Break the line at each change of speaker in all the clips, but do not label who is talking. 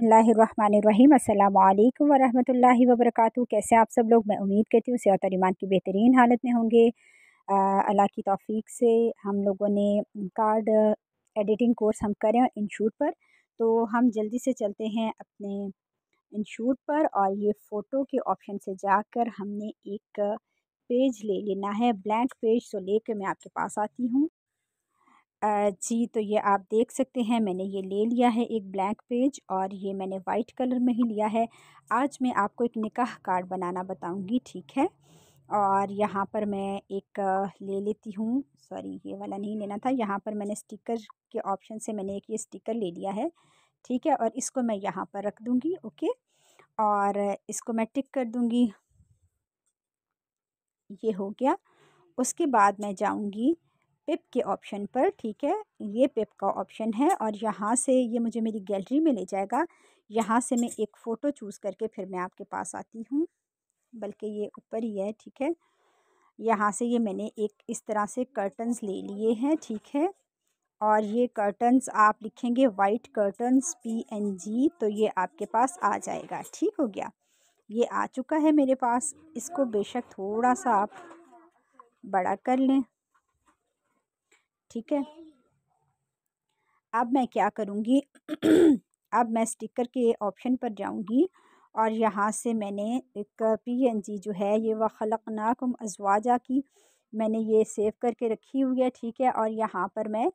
बसमीम अल्लाम वरहमल वर्क़ कैसे आप सब लोग मैं उम्मीद करती हूँ सेहत और ईमान की बेहतरीन हालत में होंगे अल्लाह की तौफीक से हम लोगों ने कार्ड एडिटिंग कोर्स हम करें इन शूट पर तो हम जल्दी से चलते हैं अपने इन शूट पर और ये फ़ोटो के ऑप्शन से जाकर हमने एक पेज ले लेना है ब्लैंक पेज तो लेकर मैं आपके पास आती हूँ जी तो ये आप देख सकते हैं मैंने ये ले लिया है एक ब्लैक पेज और ये मैंने वाइट कलर में ही लिया है आज मैं आपको एक निकाह कार्ड बनाना बताऊंगी ठीक है और यहाँ पर मैं एक ले लेती हूँ सॉरी ये वाला नहीं लेना था यहाँ पर मैंने स्टिकर के ऑप्शन से मैंने एक ये स्टिकर ले लिया है ठीक है और इसको मैं यहाँ पर रख दूँगी ओके और इसको मैं टिक कर दूँगी ये हो गया उसके बाद मैं जाऊँगी पिप के ऑप्शन पर ठीक है ये पिप का ऑप्शन है और यहाँ से ये मुझे मेरी गैलरी में ले जाएगा यहाँ से मैं एक फ़ोटो चूज़ करके फिर मैं आपके पास आती हूँ बल्कि ये ऊपर ही है ठीक है यहाँ से ये मैंने एक इस तरह से कर्टन्स ले लिए हैं ठीक है और ये कर्टन्स आप लिखेंगे white curtains P N G तो ये आपके पास आ जाएगा ठीक हो गया ये आ चुका है मेरे पास इसको बेशक थोड़ा सा आप बड़ा कर लें ठीक है अब मैं क्या करूँगी अब मैं स्टिकर के ऑप्शन पर जाऊँगी और यहाँ से मैंने एक पी एन जी जो है ये व खलकनाकुम अजवाजा की मैंने ये सेव करके रखी हुई है ठीक है और यहाँ पर मैं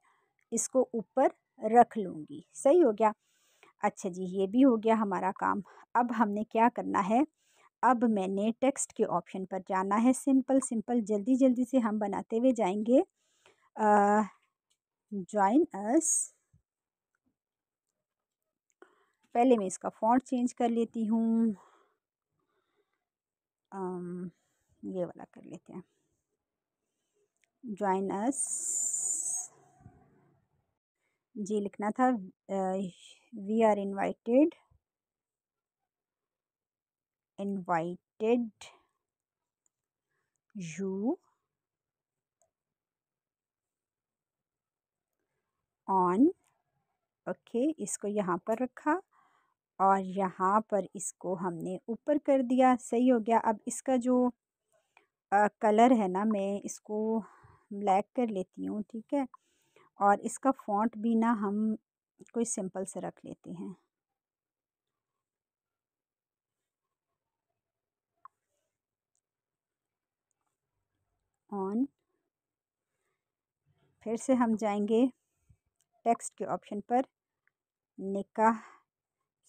इसको ऊपर रख लूँगी सही हो गया अच्छा जी ये भी हो गया हमारा काम अब हमने क्या करना है अब मैंने टेक्स्ट के ऑप्शन पर जाना है सिंपल सिंपल जल्दी जल्दी से हम बनाते हुए जाएंगे uh, join us पहले मैं इसका फॉन्ट चेंज कर लेती हूँ um, ये वाला कर लेते हैं ज्वाइन अस जी लिखना था we are invited invited you on okay इसको यहाँ पर रखा और यहाँ पर इसको हमने ऊपर कर दिया सही हो गया अब इसका जो आ, कलर है ना मैं इसको ब्लैक कर लेती हूँ ठीक है और इसका फॉन्ट भी ना हम कोई सिंपल से रख लेते हैं ऑन फिर से हम जाएंगे टेक्स्ट के ऑप्शन पर निकाह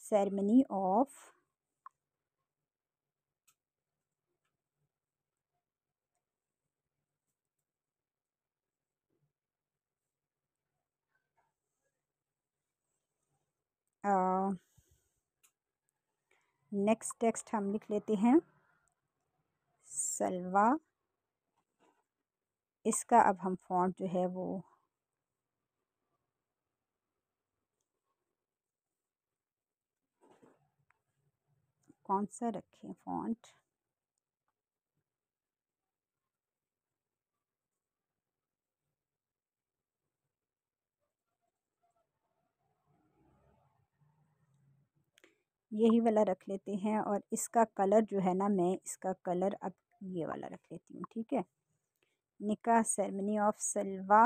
सेरेमनी ऑफ नेक्स्ट टेक्स्ट हम लिख लेते हैं सलवा इसका अब हम फॉन्ट जो है वो कौन सा रखें फॉन्ट यही वाला रख लेते हैं और इसका कलर जो है ना मैं इसका कलर अब ये वाला रख लेती हूँ ठीक है निका सेरेमनी ऑफ सलवा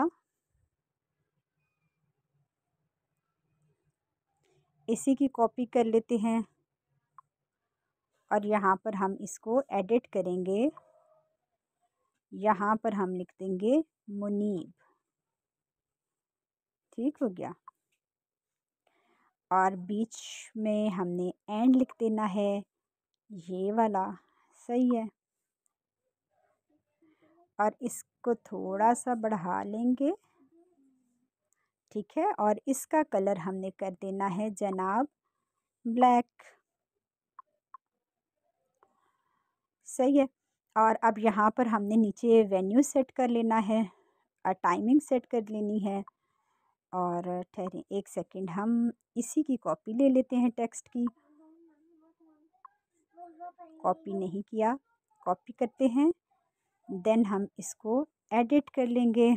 इसी की कॉपी कर लेते हैं और यहाँ पर हम इसको एडिट करेंगे यहाँ पर हम लिख देंगे मुनीब ठीक हो गया और बीच में हमने एंड लिख देना है ये वाला सही है और इसको थोड़ा सा बढ़ा लेंगे ठीक है और इसका कलर हमने कर देना है जनाब ब्लैक सही है और अब यहाँ पर हमने नीचे वेन्यू सेट कर लेना है टाइमिंग सेट कर लेनी है और ठहरें एक सेकंड हम इसी की कॉपी ले लेते हैं टेक्स्ट की कॉपी नहीं किया कॉपी करते हैं देन हम इसको एडिट कर लेंगे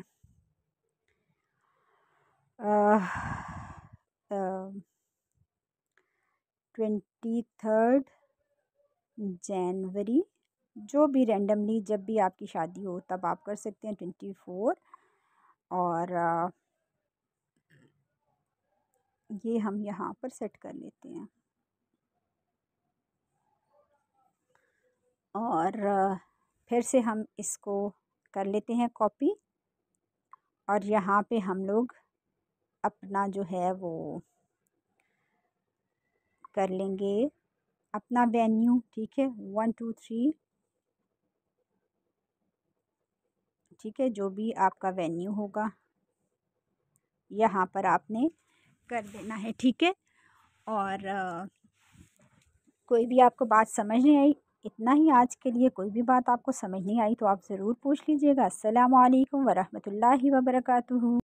ट्वेंटी थर्ड जनवरी जो भी रेंडमली जब भी आपकी शादी हो तब आप कर सकते हैं ट्वेंटी फोर और ये हम यहाँ पर सेट कर लेते हैं और फिर से हम इसको कर लेते हैं कॉपी और यहाँ पे हम लोग अपना जो है वो कर लेंगे अपना वेन्यू ठीक है वन टू थ्री ठीक है जो भी आपका वेन्यू होगा यहाँ पर आपने कर देना है ठीक है और आ, कोई भी आपको बात समझ नहीं आई इतना ही आज के लिए कोई भी बात आपको समझ नहीं आई तो आप ज़रूर पूछ लीजिएगा असलकम वरहमल वर्का